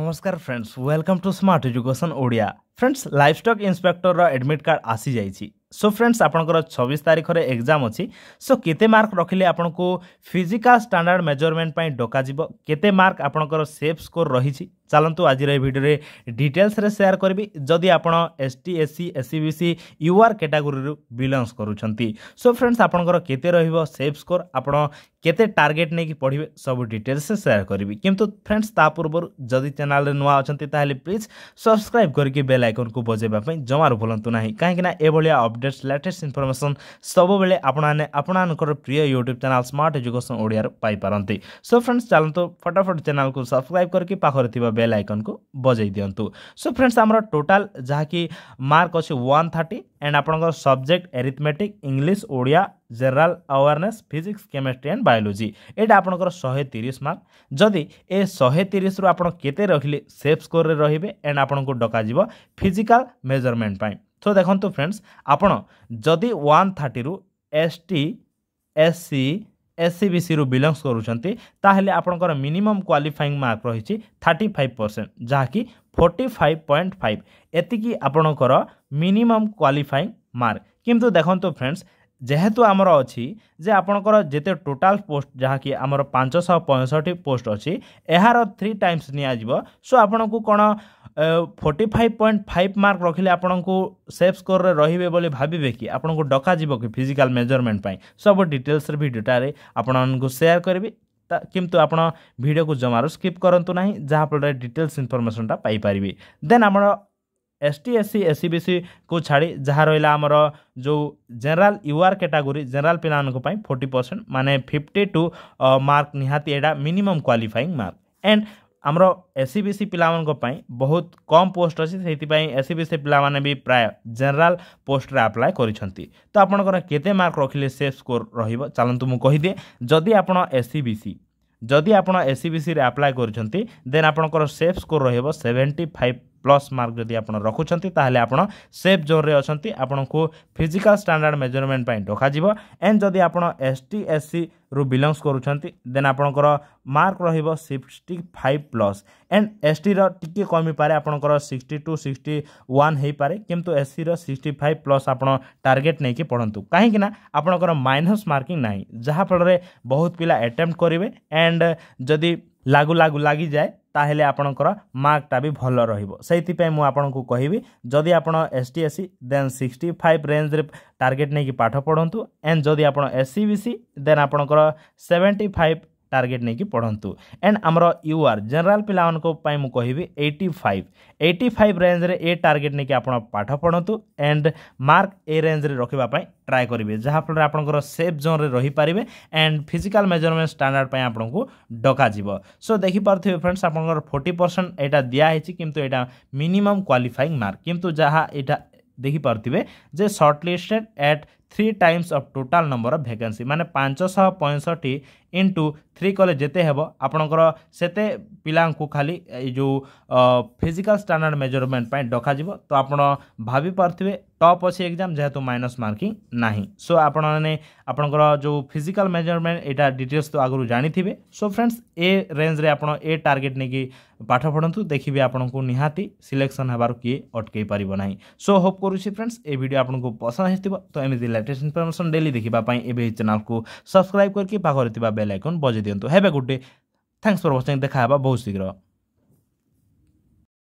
নমস্কার friends welcome to smart education Odia friends livestock ଇନ୍ସପେକ୍ଟରର admit card ଆସିଯାଇଛି ସୋ ଫ୍ରେଣ୍ଡସ୍ ଆପଣଙ୍କର ଛବିଶ ତାରିଖରେ ଏକ୍ଜାମ୍ ଅଛି ସୋ କେତେ ମାର୍କ ରଖିଲେ ଆପଣଙ୍କୁ ଫିଜିକାଲ୍ ଷ୍ଟାଣ୍ଡାର୍ଡ଼ ମେଜରମେଣ୍ଟ ପାଇଁ ଡକାଯିବ କେତେ ମାର୍କ ଆପଣଙ୍କର ସେଫ୍ ସ୍କୋର୍ ରହିଛି ଚାଲନ୍ତୁ ଆଜିର ଏ ଭିଡ଼ିଓରେ ଡିଟେଲ୍ସରେ ସେୟାର କରିବି ଯଦି ଆପଣ S T S C S C B C U R କାଟାଗୋରୀରୁ ବିଲଙ୍ଗସ୍ କରୁଛନ୍ତି ସୋ ଫ୍ରେଣ୍ଡସ୍ ଆପଣଙ୍କର କେତେ ରହିବ ସେଫ୍ ସ୍କୋର୍ ଆପଣ କେତେ ଟାର୍ଗେଟ୍ ନେଇକି ପଢ଼ିବେ ସବୁ ଡିଟେଲ୍ସ ସେୟାର କରିବି କିନ୍ତୁ ଫ୍ରେଣ୍ଡସ୍ ତା ପୂର୍ବରୁ ଯଦି ଚ୍ୟାନେଲରେ ନୂଆ ଅଛନ୍ତି ତାହେଲେ ପ୍ଲିଜ୍ ସବସ୍କ୍ରାଇବ୍ କରିକି ବେଲ୍ ଆଇକନ୍କୁ ବଜାଇବା ପାଇଁ ଜମାରୁ ଭୁଲନ୍ତୁ ନାହିଁ କାହିଁକିନା ଏଭଳିଆ ଅପଡେଟ୍ସ ଲାଟେଷ୍ଟ ଇନଫର୍ମେସନ୍ ସବୁବେଳେ ଆପଣମାନେ ଆପଣମାନଙ୍କର ପ୍ରିୟ ୟୁଟ୍ୟୁବ୍ ଚ୍ୟାନେଲ୍ ସ୍ମାର୍ଟ ଏଜୁକେସନ୍ ଓଡ଼ିଆରେ ପାଇପାରନ୍ତି ସୋ ଫ୍ରେଣ୍ଡସ୍ ଚାଲନ୍ତୁ ଫଟାଫଟ ଚ୍ୟାନେଲ୍କୁ ସବସ୍କ୍ରାଇବ୍ କରିକି ପାଖରେ ଥିବା ବେଲ୍ ଆଇକନ୍କୁ ବଜାଇ ଦିଅନ୍ତୁ ସୋ ଫ୍ରେଣ୍ଡସ୍ ଆମର ଟୋଟାଲ୍ ଯାହାକି ମାର୍କ ଅଛି ୱାନ୍ ଥାର୍ଟି एंड आपण subject arithmetic English Odia general awareness physics chemistry and biology ଏଇଟା ଆପଣଙ୍କର ଶହେ ତିରିଶ ମାର୍କ ଯଦି ଏ ଶହେ ତିରିଶରୁ ଆପଣ କେତେ ରଖିଲେ ସେଫ୍ ସ୍କୋର୍ରେ ରହିବେ ଆଣ୍ଡ ଆପଣଙ୍କୁ ଡକାଯିବ ଫିଜିକାଲ ମେଜରମେଣ୍ଟ ପାଇଁ ସୋ ଦେଖନ୍ତୁ ଫ୍ରେଣ୍ଡସ୍ ଆପଣ ଯଦି ୱାନ୍ ଥାର୍ଟିରୁ ଏସ୍ ଟି ଏସ୍ ସି ଏସ୍ସିବିସିରୁ ବିଲଙ୍ଗସ୍ କରୁଛନ୍ତି ତାହେଲେ ଆପଣଙ୍କର ମିନିମମ୍ କ୍ୱାଲିଫାଇଂ ମାର୍କ ରହିଛି ଥାର୍ଟି ଫାଇଭ୍ ପରସେଣ୍ଟ ଯାହାକି ଫୋର୍ଟି ଫାଇଭ୍ ପଏଣ୍ଟ ଫାଇଭ୍ ଏତିକି ଆପଣଙ୍କର ମିନିମମ୍ କ୍ୱାଲିଫାଇଂ ମାର୍କ କିନ୍ତୁ ଦେଖନ୍ତୁ ଫ୍ରେଣ୍ଡସ୍ ଯେହେତୁ ଆମର ଅଛି ଯେ ଆପଣଙ୍କର ଯେତେ ଟୋଟାଲ୍ ପୋଷ୍ଟ ଯାହାକି ଆମର ପାଞ୍ଚଶହ ପଞ୍ଚଷଠି ପୋଷ୍ଟ ଅଛି ଏହାର ଥ୍ରୀ ଟାଇମ୍ସ ନିଆଯିବ ସୋ ଆପଣଙ୍କୁ କ'ଣ forty five point five mark ରଖିଲେ ଆପଣଙ୍କୁ ସେଫ୍ ସ୍କୋର୍ରେ ରହିବେ ବୋଲି ଭାବିବେ କି ଆପଣଙ୍କୁ ଡକାଯିବ କି ଫିଜିକାଲ୍ ମେଜରମେଣ୍ଟ ପାଇଁ ସବୁ ଡିଟେଲ୍ସରେ ଭିଡ଼ିଓଟାରେ ଆପଣମାନଙ୍କୁ ସେୟାର କରିବି କିନ୍ତୁ ଆପଣ ଭିଡ଼ିଓକୁ ଜମାରୁ ସ୍କିପ୍ କରନ୍ତୁ ନାହିଁ ଯାହାଫଳରେ ଡିଟେଲ୍ସ ଇନଫର୍ମେସନ୍ଟା ପାଇପାରିବେ ଦେନ୍ ଆମର S T S C S C B ସିକୁ ଛାଡ଼ି ଯାହା ରହିଲା ଆମର ଯେଉଁ general U R category general ପିଲାମାନଙ୍କ ପାଇଁ ଫୋର୍ଟି ପରସେଣ୍ଟ ମାନେ ଫିଫ୍ଟି ଟୁ ମାର୍କ ନିହାତି ଏଇଟା ମିନିମମ୍ କ୍ୱାଲିଫାଇଂ ମାର୍କ ଆଣ୍ଡ ଆମର ଏସ୍ ସି ବି ସି ପିଲାମାନଙ୍କ ପାଇଁ ବହୁତ କମ୍ ପୋଷ୍ଟ ଅଛି ସେଇଥିପାଇଁ ଏସ୍ ସି ବି ସି ପିଲାମାନେ ବି ପ୍ରାୟ ଜେନେରାଲ୍ ପୋଷ୍ଟରେ ଆପ୍ଲାଏ କରିଛନ୍ତି ତ ଆପଣଙ୍କର କେତେ ମାର୍କ ରଖିଲେ ସେ ସ୍କୋର୍ ରହିବ ଚାଲନ୍ତୁ ମୁଁ କହିଦିଏ ଯଦି ଆପଣ ଏସ୍ ସି ବି ସି ଯଦି ଆପଣ ଏସ୍ ସି ବି ସିରେ ଆପ୍ଲାଏ କରିଛନ୍ତି ଦେନ୍ ଆପଣଙ୍କର ସେଫ୍ ସ୍କୋର୍ ରହିବ ସେଭେଣ୍ଟି ଫାଇଭ୍ ପ୍ଲସ୍ ମାର୍କ ଯଦି ଆପଣ ରଖୁଛନ୍ତି ତାହେଲେ ଆପଣ ସେଫ୍ ଜୋନ୍ରେ ଅଛନ୍ତି ଆପଣଙ୍କୁ ଫିଜିକାଲ୍ ଷ୍ଟାଣ୍ଡାର୍ଡ଼ ମେଜରମେଣ୍ଟ ପାଇଁ ଡକାଯିବ ଏଣ୍ଡ ଯଦି ଆପଣ ଏସ୍ ଟି ଏସ୍ ସି ରୁ ବିଲଙ୍ଗସ୍ କରୁଛନ୍ତି ଦେନ୍ ଆପଣଙ୍କର ମାର୍କ ରହିବ ସିକ୍ସଟି ଫାଇଭ୍ ପ୍ଲସ୍ ଏଣ୍ଡ ଏସ୍ଟିର ଟିକିଏ କମିପାରେ ଆପଣଙ୍କର ସିକ୍ସଟି ଟୁ ସିକ୍ସଟି ୱାନ୍ ହେଇପାରେ କିନ୍ତୁ ଏସ୍ସିର ସିକ୍ସଟି ଫାଇଭ୍ ପ୍ଲସ୍ ଆପଣ ଟାର୍ଗେଟ୍ ନେଇକି ପଢ଼ନ୍ତୁ କାହିଁକିନା ଆପଣଙ୍କର ମାଇନସ୍ ମାର୍କିଂ ନାହିଁ ଯାହାଫଳରେ ବହୁତ ପିଲା ଆଟେମ୍ପ୍ଟ କରିବେ ଏଣ୍ଡ ଯଦି ଲାଗୁ ଲାଗୁ ଲାଗିଯାଏ ତାହେଲେ ଆପଣଙ୍କର ମାର୍କଟା ବି ଭଲ ରହିବ ସେଇଥିପାଇଁ ମୁଁ ଆପଣଙ୍କୁ କହିବି ଯଦି ଆପଣ S T S C then sixty five ରେଞ୍ଜରେ ଟାର୍ଗେଟ୍ ନେଇକି ପାଠ ପଢ଼ନ୍ତୁ ଏଣ୍ଡ ଯଦି ଆପଣ S C B C then ଆପଣଙ୍କର ସେଭେଣ୍ଟି ଫାଇଭ୍ ଟାର୍ଗେଟ୍ ନେଇକି ପଢ଼ନ୍ତୁ ଆଣ୍ଡ ଆମର ୟୁ ଆର୍ ଜେନେରାଲ୍ ପିଲାମାନଙ୍କ ପାଇଁ ମୁଁ କହିବି ଏଇଟି ଫାଇଭ୍ ଏଇଟି ଫାଇଭ୍ ରେଞ୍ଜରେ ଏ ଟାର୍ଗେଟ୍ ନେଇକି ଆପଣ ପାଠ ପଢ଼ନ୍ତୁ ଆଣ୍ଡ ମାର୍କ ଏ ରେଞ୍ଜରେ ରଖିବା ପାଇଁ ଟ୍ରାଏ କରିବେ ଯାହାଫଳରେ ଆପଣଙ୍କର ସେଫ୍ ଜୋନ୍ରେ ରହିପାରିବେ ଆଣ୍ଡ ଫିଜିକାଲ୍ ମେଜରମେଣ୍ଟ ଷ୍ଟାଣ୍ଡାର୍ଡ଼ ପାଇଁ ଆପଣଙ୍କୁ ଡକାଯିବ ସୋ ଦେଖିପାରୁଥିବେ ଫ୍ରେଣ୍ଡସ୍ ଆପଣଙ୍କର ଫୋର୍ଟି ପରସେଣ୍ଟ ଏଇଟା ଦିଆହେଇଛି କିନ୍ତୁ ଏଇଟା ମିନିମମ୍ କ୍ୱାଲିଫାଇଂ ମାର୍କ କିନ୍ତୁ ଯାହା ଏଇଟା ଦେଖିପାରୁଥିବେ ଯେ shortlisted at three times of total number of vacancy मैंने पांचशह पैंसठी इंटु थ्री कले जिते हे आपणकर से पिला खाली जो फिजिकाल स्टाणार्ड मेजरमेंट डक तो आप भाभी टप अच्छे एग्जाम जेहेतु माइनस मार्किंग ना सो आपर जो फिजिकाल मेजरमेंट यहाँ डिटेल्स तो आगु जानी सो फ्रेंड्स ए रेंज आप ए टार्गेट नहीं पाठ पढ़ु देखिए आपको निहाती सिलेक्शन होबार किए अटकई पार सो होप करुच्ची फ्रेंड्स ए भिड आपको पसंद आसो तो एमती ଲାଟେଷ୍ଟ ଇନଫର୍ମେସନ୍ ଡେଲି ଦେଖିବା ପାଇଁ ଏବେ ଏହି ଚ୍ୟାନେଲ୍କୁ ସବସ୍କ୍ରାଇବ୍ କରିକି ପାଖରେ ଥିବା ବେଲ୍ ଆଇକନ୍ ବଜାଇ ଦିଅନ୍ତୁ have a good day thanks for watching ଦେଖା ହେବା ବହୁତ ଶୀଘ୍ର